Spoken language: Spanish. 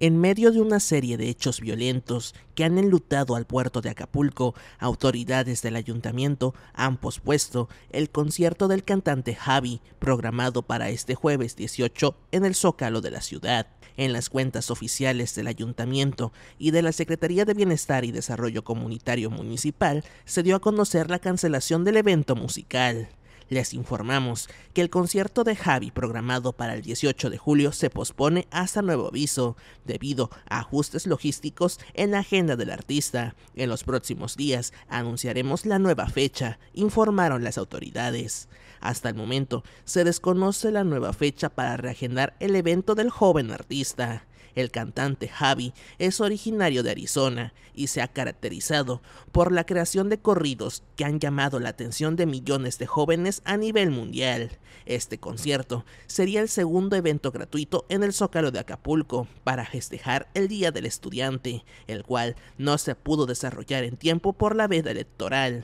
En medio de una serie de hechos violentos que han enlutado al puerto de Acapulco, autoridades del ayuntamiento han pospuesto el concierto del cantante Javi, programado para este jueves 18 en el Zócalo de la ciudad. En las cuentas oficiales del ayuntamiento y de la Secretaría de Bienestar y Desarrollo Comunitario Municipal se dio a conocer la cancelación del evento musical les informamos que el concierto de Javi programado para el 18 de julio se pospone hasta nuevo aviso, debido a ajustes logísticos en la agenda del artista. En los próximos días anunciaremos la nueva fecha, informaron las autoridades. Hasta el momento se desconoce la nueva fecha para reagendar el evento del joven artista. El cantante Javi es originario de Arizona y se ha caracterizado por la creación de corridos que han llamado la atención de millones de jóvenes a nivel mundial. Este concierto sería el segundo evento gratuito en el Zócalo de Acapulco para festejar el Día del Estudiante, el cual no se pudo desarrollar en tiempo por la veda electoral.